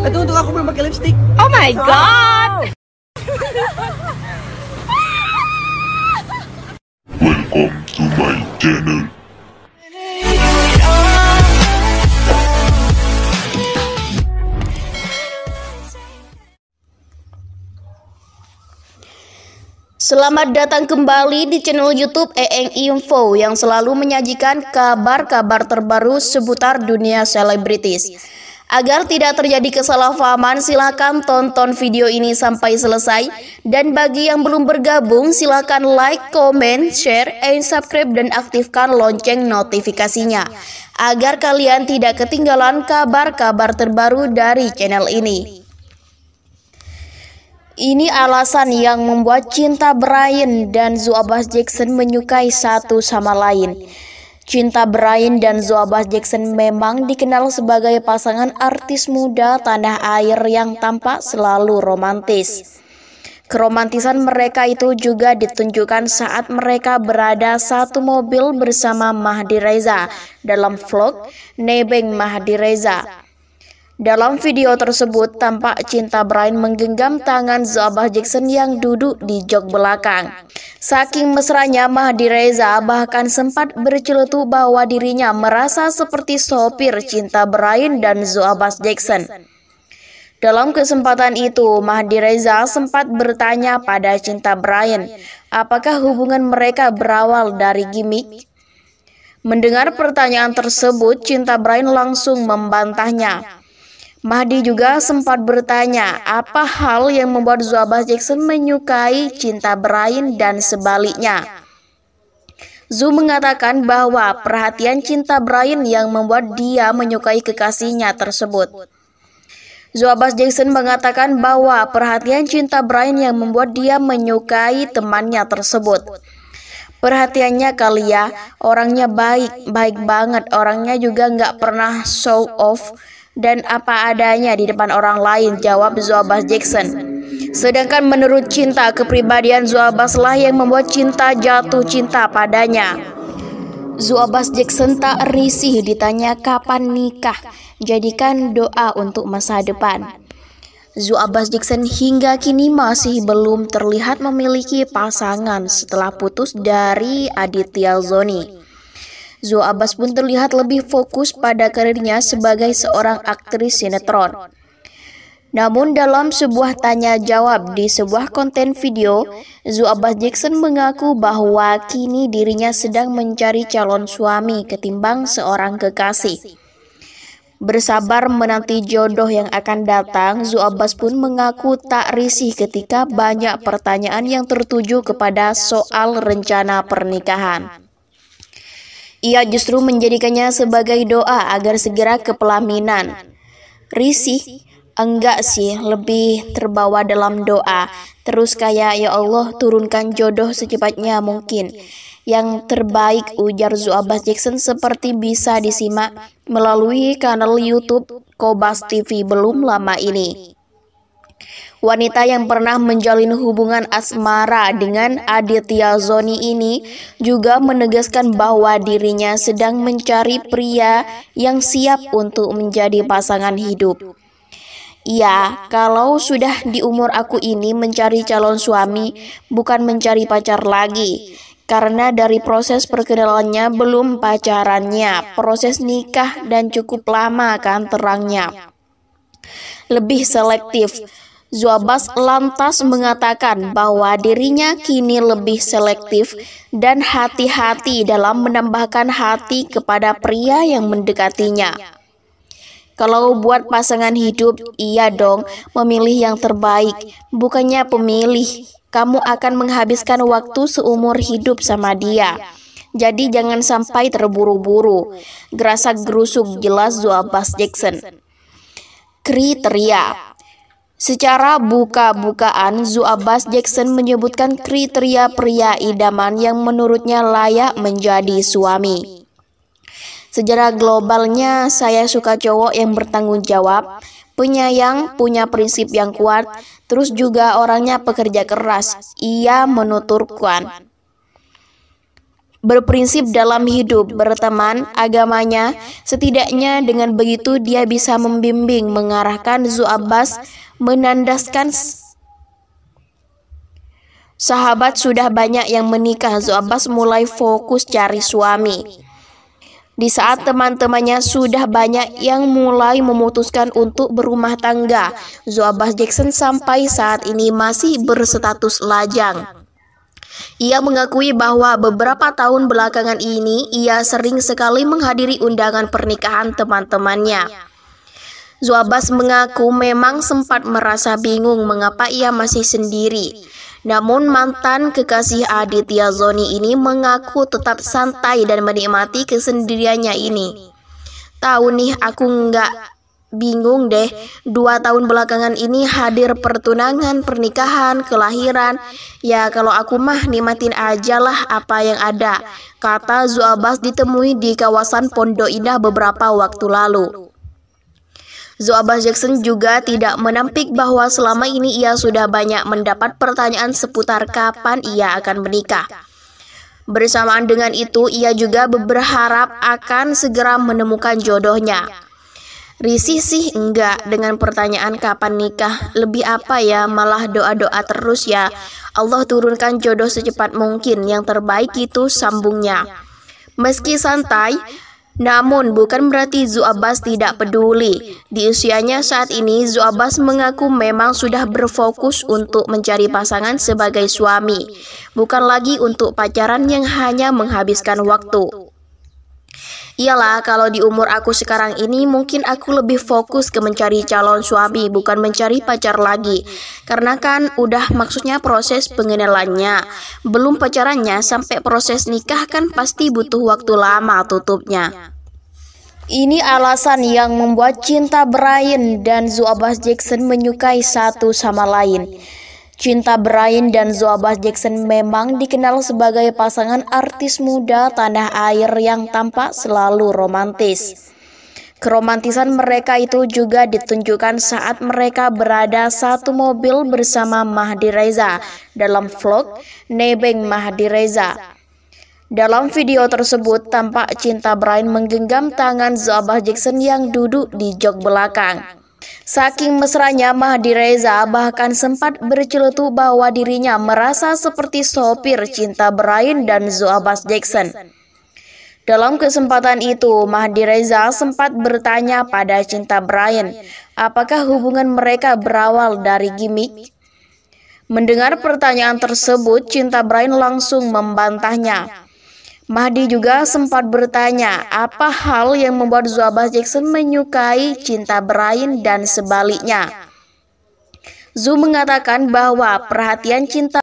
Itu untuk aku belum lipstick. Oh my oh. god. Welcome to my channel. Selamat datang kembali di channel YouTube Eeng Info yang selalu menyajikan kabar-kabar terbaru seputar dunia selebritis. Agar tidak terjadi kesalahpahaman, silakan tonton video ini sampai selesai. Dan bagi yang belum bergabung, silakan like, comment, share, and subscribe dan aktifkan lonceng notifikasinya. Agar kalian tidak ketinggalan kabar-kabar terbaru dari channel ini. Ini alasan yang membuat cinta Brian dan Zuabas Jackson menyukai satu sama lain. Cinta Brian dan Zoabas Jackson memang dikenal sebagai pasangan artis muda tanah air yang tampak selalu romantis. Keromantisan mereka itu juga ditunjukkan saat mereka berada satu mobil bersama Mahdi Reza dalam vlog Nebeng Mahdi Reza. Dalam video tersebut, tampak Cinta Brian menggenggam tangan Zabah Jackson yang duduk di jok belakang. Saking mesranya, Mahdi Reza bahkan sempat berceletu bahwa dirinya merasa seperti sopir Cinta Brian dan Zabah Jackson. Dalam kesempatan itu, Mahdi Reza sempat bertanya pada Cinta Brian, apakah hubungan mereka berawal dari gimmick? Mendengar pertanyaan tersebut, Cinta Brian langsung membantahnya. Mahdi juga sempat bertanya apa hal yang membuat Zuhaba Jackson menyukai cinta berain dan sebaliknya. Zu mengatakan bahwa perhatian cinta Brian yang membuat dia menyukai kekasihnya tersebut. Zoabas Jackson mengatakan bahwa perhatian cinta Brian yang membuat dia menyukai temannya tersebut. Perhatiannya kali ya, orangnya baik, baik banget, orangnya juga nggak pernah show off, dan apa adanya di depan orang lain, jawab Zobas Jackson. Sedangkan menurut cinta, kepribadian lah yang membuat cinta jatuh cinta padanya. Zuabas Jackson tak risih ditanya kapan nikah, jadikan doa untuk masa depan. Zuabas Jackson hingga kini masih belum terlihat memiliki pasangan setelah putus dari Aditya Zoni. Zoo Abbas pun terlihat lebih fokus pada karirnya sebagai seorang aktris sinetron. Namun dalam sebuah tanya jawab di sebuah konten video, Zoo Abbas Jackson mengaku bahwa kini dirinya sedang mencari calon suami ketimbang seorang kekasih. Bersabar menanti jodoh yang akan datang, Zu Abbas pun mengaku tak risih ketika banyak pertanyaan yang tertuju kepada soal rencana pernikahan. Ia justru menjadikannya sebagai doa agar segera ke pelaminan. Risih, enggak sih, lebih terbawa dalam doa. Terus kayak, ya Allah turunkan jodoh secepatnya mungkin. Yang terbaik ujar Zuabas Jackson seperti bisa disimak melalui kanal YouTube Kobas TV belum lama ini. Wanita yang pernah menjalin hubungan asmara dengan Aditya Zoni ini juga menegaskan bahwa dirinya sedang mencari pria yang siap untuk menjadi pasangan hidup. Iya, kalau sudah di umur aku ini mencari calon suami, bukan mencari pacar lagi. Karena dari proses perkenalannya belum pacarannya, proses nikah dan cukup lama kan terangnya. Lebih selektif, Zuabas lantas mengatakan bahwa dirinya kini lebih selektif dan hati-hati dalam menambahkan hati kepada pria yang mendekatinya. Kalau buat pasangan hidup, iya dong, memilih yang terbaik, bukannya pemilih. Kamu akan menghabiskan waktu seumur hidup sama dia. Jadi jangan sampai terburu-buru. Gerasa gerusuk jelas Zuabas Jackson. Kriteria Secara buka-bukaan, Zuabas Jackson menyebutkan kriteria pria idaman yang menurutnya layak menjadi suami. Sejarah globalnya, saya suka cowok yang bertanggung jawab, penyayang, punya prinsip yang kuat, terus juga orangnya pekerja keras. Ia menuturkan berprinsip dalam hidup, berteman, agamanya. Setidaknya dengan begitu dia bisa membimbing, mengarahkan Abbas menandaskan sahabat sudah banyak yang menikah. Abbas mulai fokus cari suami. Di saat teman-temannya sudah banyak yang mulai memutuskan untuk berumah tangga, Abbas Jackson sampai saat ini masih berstatus lajang. Ia mengakui bahwa beberapa tahun belakangan ini ia sering sekali menghadiri undangan pernikahan teman-temannya. Zuabas mengaku memang sempat merasa bingung mengapa ia masih sendiri. Namun mantan kekasih Aditya Zoni ini mengaku tetap santai dan menikmati kesendiriannya ini. Tahu nih aku nggak bingung deh, dua tahun belakangan ini hadir pertunangan, pernikahan, kelahiran. Ya kalau aku mah nikmatin aja lah apa yang ada, kata Zuabas ditemui di kawasan Pondok Indah beberapa waktu lalu. Zoabas Jackson juga tidak menampik bahwa selama ini ia sudah banyak mendapat pertanyaan seputar kapan ia akan menikah. Bersamaan dengan itu, ia juga berharap akan segera menemukan jodohnya. Risih sih enggak dengan pertanyaan kapan nikah, lebih apa ya, malah doa-doa terus ya. Allah turunkan jodoh secepat mungkin, yang terbaik itu sambungnya. Meski santai, namun, bukan berarti Zu'abbas tidak peduli. Di usianya saat ini, Zu'abbas mengaku memang sudah berfokus untuk mencari pasangan sebagai suami, bukan lagi untuk pacaran yang hanya menghabiskan waktu. Iyalah, kalau di umur aku sekarang ini mungkin aku lebih fokus ke mencari calon suami, bukan mencari pacar lagi. Karena kan udah maksudnya proses pengenalannya. Belum pacarannya sampai proses nikah kan pasti butuh waktu lama tutupnya. Ini alasan yang membuat cinta Brian dan Zuabas Jackson menyukai satu sama lain. Cinta Brian dan Zoabas Jackson memang dikenal sebagai pasangan artis muda tanah air yang tampak selalu romantis. Keromantisan mereka itu juga ditunjukkan saat mereka berada satu mobil bersama Mahdi Reza dalam vlog Nebeng Mahdi Reza. Dalam video tersebut, tampak cinta Brian menggenggam tangan Zoabah Jackson yang duduk di jok belakang. Saking mesranya Mahdi Reza bahkan sempat berceletu bahwa dirinya merasa seperti sopir cinta Brian dan Zoabas Jackson. Dalam kesempatan itu, Mahdi Reza sempat bertanya pada cinta Brian, apakah hubungan mereka berawal dari gimmick? Mendengar pertanyaan tersebut, cinta Brian langsung membantahnya. Mahdi juga sempat bertanya apa hal yang membuat Zubah Jackson menyukai cinta Berain dan sebaliknya. Zu mengatakan bahwa perhatian cinta